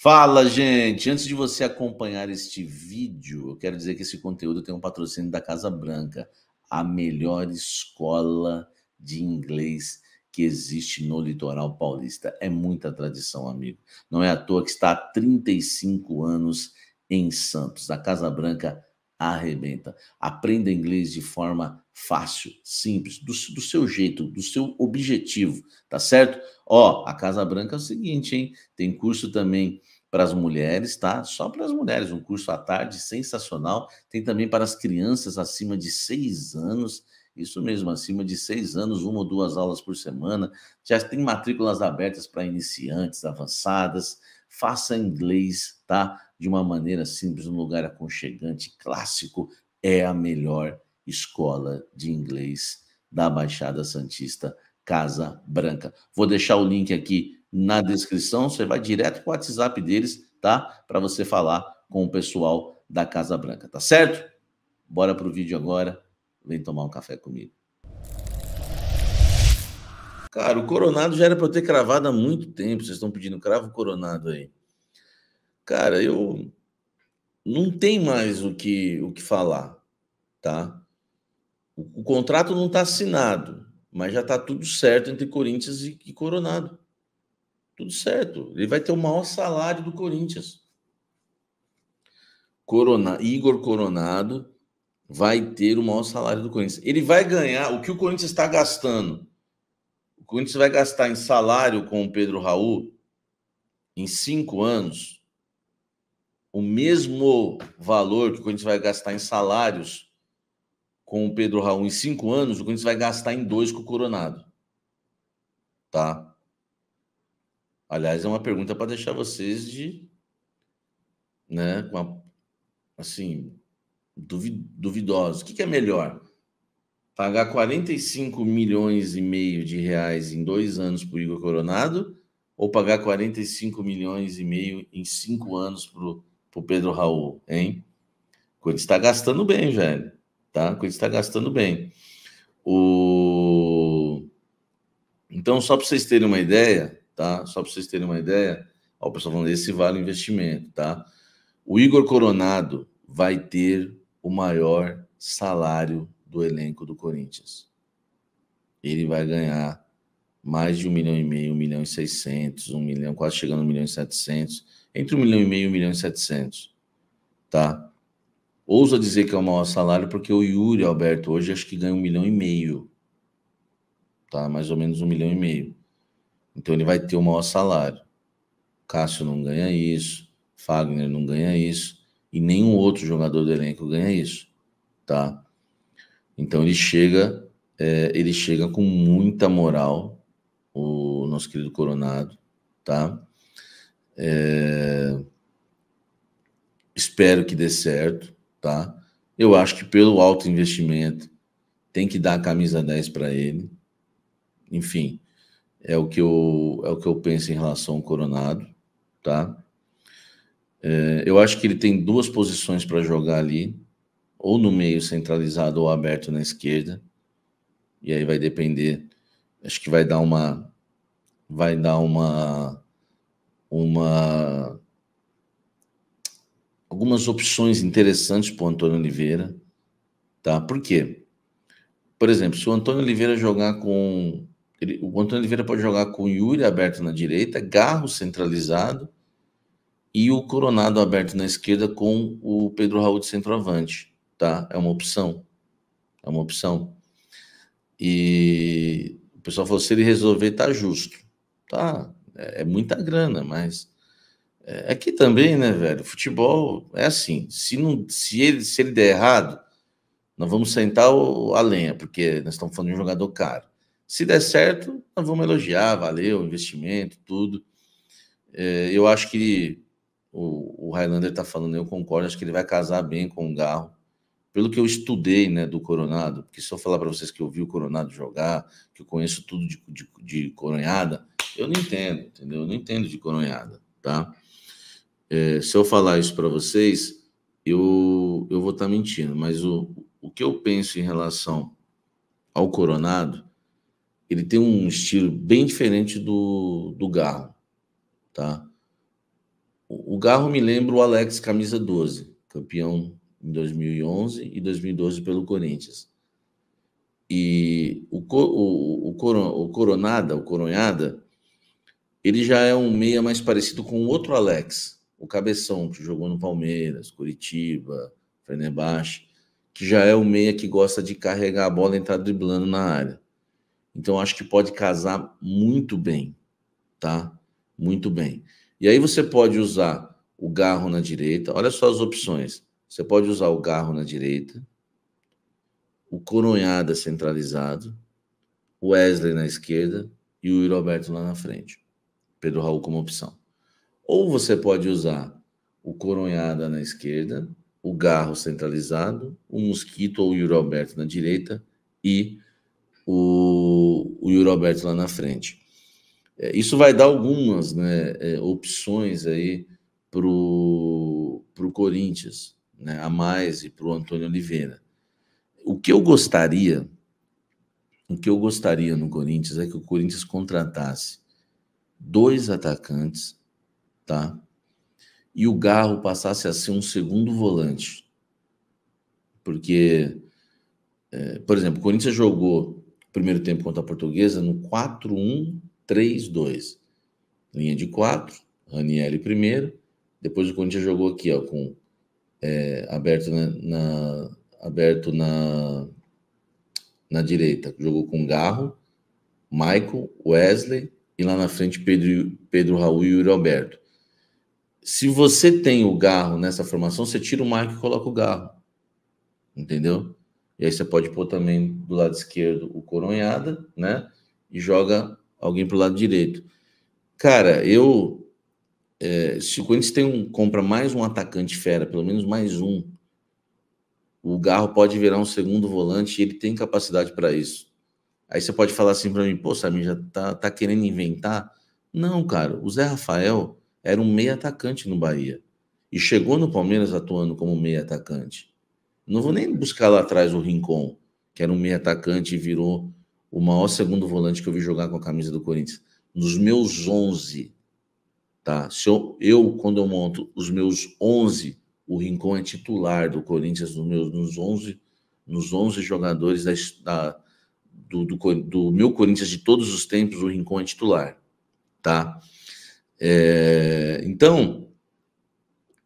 Fala, gente! Antes de você acompanhar este vídeo, eu quero dizer que esse conteúdo tem um patrocínio da Casa Branca, a melhor escola de inglês que existe no litoral paulista. É muita tradição, amigo. Não é à toa que está há 35 anos em Santos. A Casa Branca arrebenta. Aprenda inglês de forma fácil, simples, do, do, seu jeito, do seu objetivo, tá certo? Ó, a Casa Branca é o seguinte, hein? Tem curso também para as mulheres, tá? Só para as mulheres, um curso à tarde sensacional. Tem também para as crianças acima de seis anos. Isso mesmo, acima de seis anos, uma ou duas aulas por semana. Já tem matrículas abertas para iniciantes, avançadas. Faça inglês, tá? De uma maneira simples, um lugar aconchegante, clássico, é a melhor Escola de Inglês da Baixada Santista Casa Branca. Vou deixar o link aqui na descrição, você vai direto para o WhatsApp deles, tá? Para você falar com o pessoal da Casa Branca, tá certo? Bora pro vídeo agora. Vem tomar um café comigo. Cara, o Coronado já era para eu ter cravado há muito tempo. Vocês estão pedindo cravo Coronado aí. Cara, eu não tem mais o que o que falar, tá? O, o contrato não está assinado, mas já está tudo certo entre Corinthians e, e Coronado. Tudo certo. Ele vai ter o maior salário do Corinthians. Corona, Igor Coronado vai ter o maior salário do Corinthians. Ele vai ganhar o que o Corinthians está gastando. O Corinthians vai gastar em salário com o Pedro Raul em cinco anos o mesmo valor que o Corinthians vai gastar em salários com o Pedro Raul em cinco anos, o Corinthians vai gastar em dois com o Coronado. Tá? Aliás, é uma pergunta para deixar vocês de. Né, uma, assim, duvid, duvidosos. O que, que é melhor? Pagar 45 milhões e meio de reais em dois anos para o Igor Coronado ou pagar 45 milhões e meio em cinco anos para o Pedro Raul, hein? O Corinthians está gastando bem, velho tá? A Corinthians está gastando bem. O... Então, só para vocês terem uma ideia, tá? Só para vocês terem uma ideia, ó, o pessoal falando, esse vale o investimento, tá? O Igor Coronado vai ter o maior salário do elenco do Corinthians. Ele vai ganhar mais de um milhão e meio, um milhão e seiscentos, um milhão, quase chegando a um milhão e setecentos, entre um milhão e meio e um milhão e setecentos, tá? Ouso dizer que é o maior salário, porque o Yuri Alberto hoje acho que ganha um milhão e meio. Tá? Mais ou menos um milhão e meio. Então ele vai ter o maior salário. Cássio não ganha isso, Fagner não ganha isso, e nenhum outro jogador do elenco ganha isso. Tá? Então ele chega, é, ele chega com muita moral, o nosso querido Coronado, tá? É, espero que dê certo tá? Eu acho que pelo alto investimento tem que dar a camisa 10 para ele. Enfim, é o que eu é o que eu penso em relação ao Coronado, tá? É, eu acho que ele tem duas posições para jogar ali, ou no meio centralizado ou aberto na esquerda. E aí vai depender. Acho que vai dar uma vai dar uma uma algumas opções interessantes para o Antônio Oliveira, tá? Por quê? Por exemplo, se o Antônio Oliveira jogar com. Ele, o Antônio Oliveira pode jogar com o Yuri aberto na direita, Garro centralizado e o Coronado aberto na esquerda com o Pedro Raul de centroavante, tá? É uma opção. É uma opção. E o pessoal falou: se ele resolver, tá justo. Tá, é, é muita grana, mas é, aqui também, né, velho? Futebol é assim. Se, não, se, ele, se ele der errado, nós vamos sentar o, a lenha, porque nós estamos falando de um jogador caro. Se der certo, nós vamos elogiar, valeu, investimento, tudo. É, eu acho que o, o Highlander está falando, eu concordo, acho que ele vai casar bem com o Garro. Pelo que eu estudei né, do Coronado, porque se eu falar para vocês que eu vi o Coronado jogar, que eu conheço tudo de, de, de coronhada, eu não entendo, entendeu? Eu não entendo de coronhada, tá? É, se eu falar isso para vocês, eu, eu vou estar tá mentindo, mas o, o que eu penso em relação ao Coronado, ele tem um estilo bem diferente do, do Garro, tá? O, o Garro me lembra o Alex Camisa 12, campeão em 2011 e 2012 pelo Corinthians. E o, o, o, coron, o Coronada, o Coronhada, ele já é um meia mais parecido com o outro Alex, o Cabeção, que jogou no Palmeiras, Curitiba, Fenerbahçe, que já é o meia que gosta de carregar a bola e entrar driblando na área. Então acho que pode casar muito bem, tá? Muito bem. E aí você pode usar o garro na direita. Olha só as opções. Você pode usar o garro na direita, o Coronhada centralizado, o Wesley na esquerda e o Roberto lá na frente. Pedro Raul como opção. Ou você pode usar o coronhada na esquerda, o garro centralizado, o mosquito ou o Yuri Alberto na direita e o, o Yuri Alberto lá na frente. É, isso vai dar algumas né, é, opções aí para o Corinthians, né, a mais e para o Antônio Oliveira. O que eu gostaria, o que eu gostaria no Corinthians é que o Corinthians contratasse dois atacantes tá? E o Garro passasse a ser um segundo volante. Porque, é, por exemplo, o Corinthians jogou o primeiro tempo contra a Portuguesa no 4-1-3-2. Linha de 4, Ranieri primeiro. Depois o Corinthians jogou aqui, ó, com é, aberto na, na, aberto na na direita. Jogou com Garro, Michael, Wesley e lá na frente Pedro, Pedro Raul e Yuri Alberto. Se você tem o garro nessa formação, você tira o marco e coloca o garro. Entendeu? E aí você pode pôr também do lado esquerdo o Coronhada, né? E joga alguém para o lado direito. Cara, eu. É, se o Corinthians tem um, compra mais um atacante fera, pelo menos mais um, o Garro pode virar um segundo volante e ele tem capacidade para isso. Aí você pode falar assim para mim, pô, Samir, já tá, tá querendo inventar? Não, cara, o Zé Rafael era um meia atacante no Bahia. E chegou no Palmeiras atuando como meia atacante. Não vou nem buscar lá atrás o Rincon, que era um meia atacante e virou o maior segundo volante que eu vi jogar com a camisa do Corinthians. Nos meus 11, tá? Se eu, eu quando eu monto os meus 11, o Rincon é titular do Corinthians nos meus nos 11, nos 11 jogadores da, da do, do, do meu Corinthians de todos os tempos, o Rincon é titular, tá? É, então,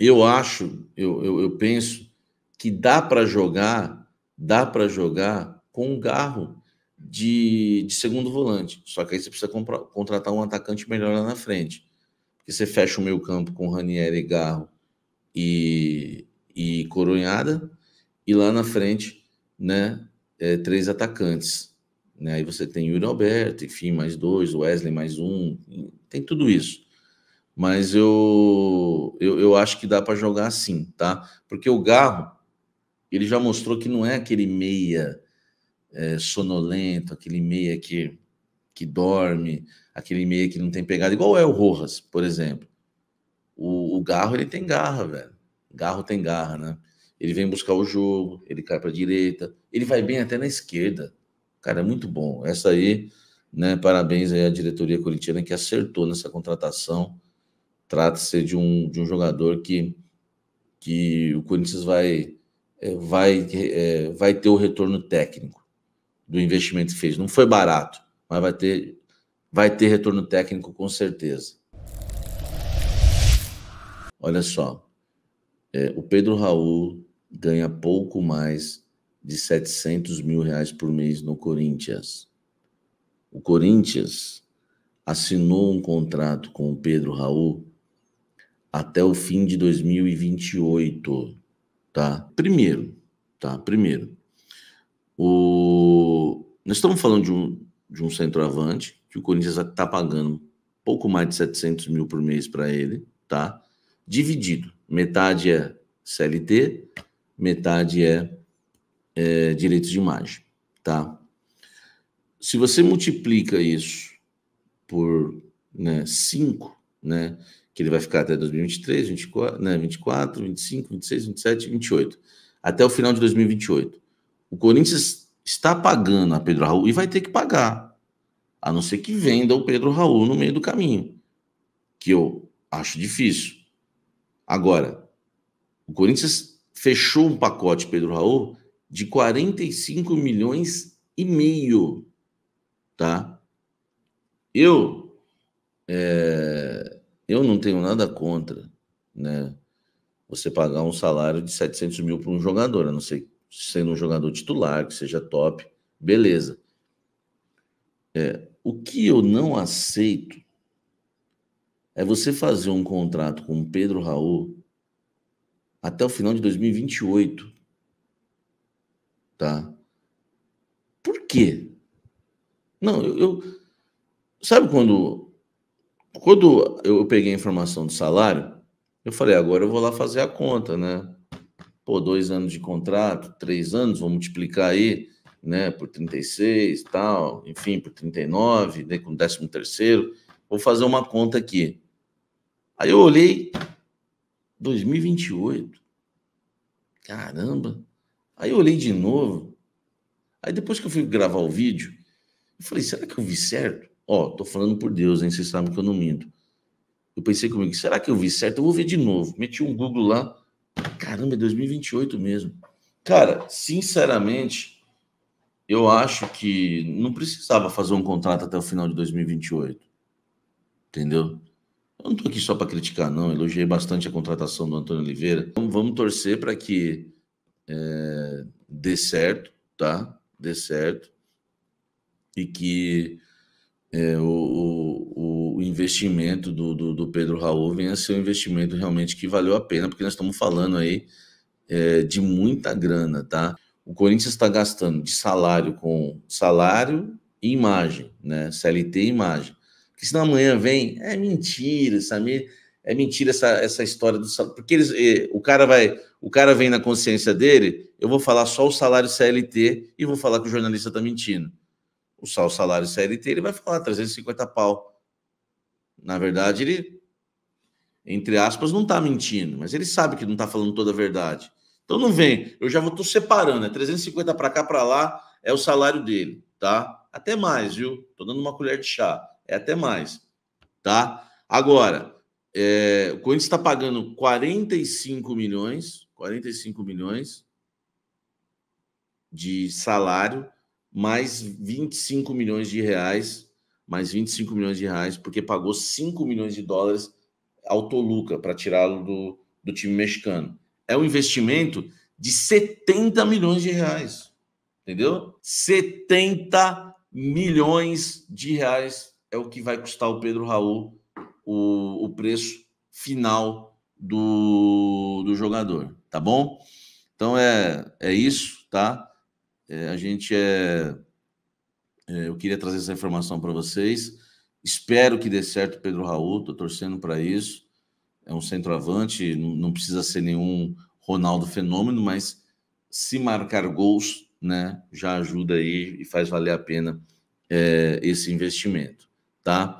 eu acho, eu, eu, eu penso que dá para jogar, dá para jogar com um garro de, de, segundo volante. Só que aí você precisa contratar um atacante melhor lá na frente. Porque você fecha o meio campo com Ranieri, Garro e, e Coronhada, e lá na frente, né, é, três atacantes. Né? Aí você tem Yuri Alberto, enfim, mais dois, Wesley mais um, tem tudo isso mas eu, eu, eu acho que dá para jogar assim, tá? Porque o Garro, ele já mostrou que não é aquele meia é, sonolento, aquele meia que, que dorme, aquele meia que não tem pegada, igual é o Rojas, por exemplo. O, o Garro, ele tem garra, velho. Garro tem garra, né? Ele vem buscar o jogo, ele cai para a direita, ele vai bem até na esquerda. Cara, é muito bom. Essa aí, né? Parabéns aí à diretoria corintiana que acertou nessa contratação Trata-se de um, de um jogador que, que o Corinthians vai, é, vai, é, vai ter o retorno técnico do investimento que fez. Não foi barato, mas vai ter, vai ter retorno técnico com certeza. Olha só, é, o Pedro Raul ganha pouco mais de 700 mil reais por mês no Corinthians. O Corinthians assinou um contrato com o Pedro Raul até o fim de 2028, tá? Primeiro, tá? Primeiro, o... nós estamos falando de um, de um centroavante que o Corinthians está pagando pouco mais de 700 mil por mês para ele, tá? Dividido, metade é CLT, metade é, é direitos de imagem, tá? Se você multiplica isso por 5, né, cinco, né? que ele vai ficar até 2023, 24, né, 24, 25, 26, 27, 28, até o final de 2028. O Corinthians está pagando a Pedro Raul e vai ter que pagar, a não ser que venda o Pedro Raul no meio do caminho, que eu acho difícil. Agora, o Corinthians fechou um pacote Pedro Raul de 45 milhões e meio, tá? Eu é eu não tenho nada contra, né? Você pagar um salário de 700 mil para um jogador, a não ser sendo um jogador titular, que seja top, beleza. É, o que eu não aceito é você fazer um contrato com o Pedro Raul até o final de 2028. Tá? Por quê? Não, eu, eu sabe quando quando eu peguei a informação do salário, eu falei, agora eu vou lá fazer a conta, né? Pô, dois anos de contrato, três anos, vou multiplicar aí, né, por 36 tal, enfim, por 39, né, com 13 terceiro, vou fazer uma conta aqui. Aí eu olhei, 2028, caramba. Aí eu olhei de novo, aí depois que eu fui gravar o vídeo, eu falei, será que eu vi certo? Ó, tô falando por Deus, hein? Vocês sabem que eu não minto. Eu pensei comigo, será que eu vi certo? Eu vou ver de novo. Meti um Google lá. Caramba, é 2028 mesmo. Cara, sinceramente, eu acho que não precisava fazer um contrato até o final de 2028. Entendeu? Eu não tô aqui só para criticar, não. Elogiei bastante a contratação do Antônio Oliveira. Então vamos torcer para que é, dê certo, tá? Dê certo. E que é, o, o, o, investimento do, do, do, Pedro Raul venha ser um investimento realmente que valeu a pena, porque nós estamos falando aí é, de muita grana, tá? O Corinthians está gastando de salário com salário e imagem, né? CLT e imagem. Porque senão amanhã vem, é mentira, Samir, é mentira essa, essa história do salário. Porque eles, é, o cara vai, o cara vem na consciência dele, eu vou falar só o salário CLT e vou falar que o jornalista está mentindo o salário CLT, ele vai falar 350 pau. Na verdade, ele, entre aspas, não está mentindo, mas ele sabe que não está falando toda a verdade. Então não vem, eu já vou tô separando, é 350 para cá, para lá, é o salário dele, tá? Até mais, viu? Tô dando uma colher de chá, é até mais, tá? Agora, é, o Corinthians está pagando 45 milhões, 45 milhões de salário mais 25 milhões de reais, mais 25 milhões de reais, porque pagou 5 milhões de dólares ao Toluca para tirá-lo do, do time mexicano. É um investimento de 70 milhões de reais. Entendeu? 70 milhões de reais é o que vai custar o Pedro Raul o, o preço final do, do jogador, tá bom? Então é, é isso, tá? É, a gente é, é, Eu queria trazer essa informação para vocês. Espero que dê certo Pedro Raul, estou torcendo para isso. É um centroavante, não, precisa ser nenhum Ronaldo fenômeno, mas se marcar gols, né, já ajuda aí e faz valer a pena é, esse investimento, tá?